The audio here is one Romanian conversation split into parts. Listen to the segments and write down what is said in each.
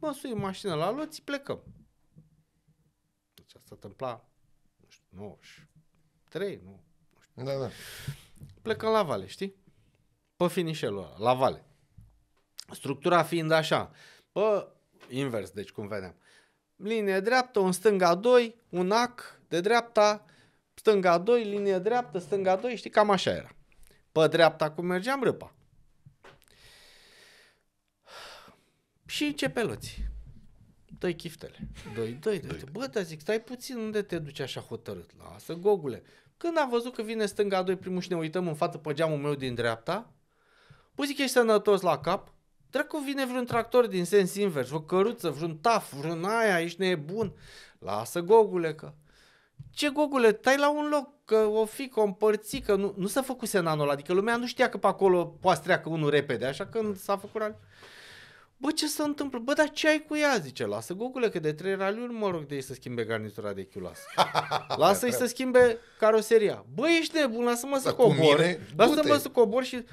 mă sui în mașină la loți, plecăm. Deci asta întâmpla, nu știu, 93, nu, nu știu. Da, da. Plecăm la vale, știi? Pe finișelul ăla, la vale. Structura fiind așa, pe invers, deci cum vedeam. Linie dreaptă, un stânga 2, un ac de dreapta, stânga 2, linie dreaptă, stânga 2, știi, cam așa era. Pe dreapta cum mergeam, râpa. și ce cepeloți. Doi chiftele. Doi, doi, doi. Bă, dar zic, stai puțin, unde te duci așa hotărât? Lasă, gogule. Când am văzut că vine stânga doi primul și ne uităm în față pe geamul meu din dreapta, bă, zic, ești sănătos la cap? Dracu vine vreun tractor din sens invers, o căruță, vreun taf, vreun aia, ești nebun. Lasă, gogule, că... Ce gogule, tai la un loc, că o fi, că o împărți, că nu, nu s-a făcut senanul ăla, adică lumea nu știa că pe acolo poate treacă unul repede, așa că da. s-a făcut Bă, ce se întâmplă? Bă, dar ce ai cu ea? Zice, lasă Gogule, că de trei raliuri mă rog de ei să schimbe garnitura de chiulas. Lasă-i să schimbe caroseria. Bă, ești nebun, lasă-mă să cobor. Lasă-mă să cobor și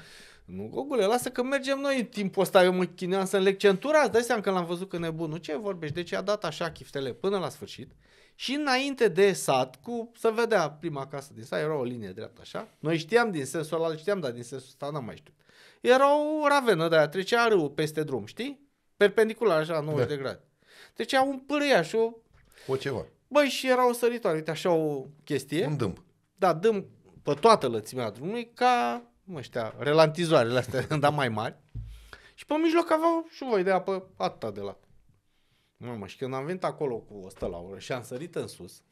nu, Gogule, lasă că mergem noi în timpul ăsta, eu mă chineam să înleg centura, îți dai seama că l-am văzut că nebun. Nu ce vorbești, deci a dat așa chiftele până la sfârșit și înainte de sat, cu, să vedea prima casă din sat, era o linie dreaptă așa. Noi știam din sensul ăla, știam, dar din sensul ăsta n-am mai știut. Era o ravenă de aia, trecea râul peste drum, știi? Perpendicular așa, 90 da. de grade. Trecea un și o... O ceva. Băi, și era o săritoare, uite așa o chestie. Un dâmp. Da, dâmp pe toată lățimea drumului, ca ăștia, relantizoarele astea, dar mai mari. Și pe mijloc aveau și voi de apă atâta de la. Mamă, și când am venit acolo cu ăsta la oră și am sărit în sus,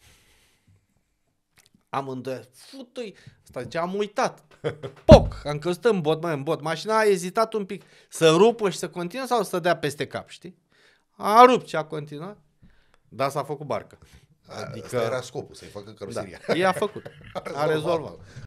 Am îndoiat, futui, asta zice, am uitat, poc, am căzut în bot, mai în bot, mașina a ezitat un pic să rupă și să continue sau să dea peste cap, știi? A rupt și a continuat, dar s-a făcut barcă. Adică asta era scopul, să-i facă da, căruseria. Da, i-a făcut, a rezolvat.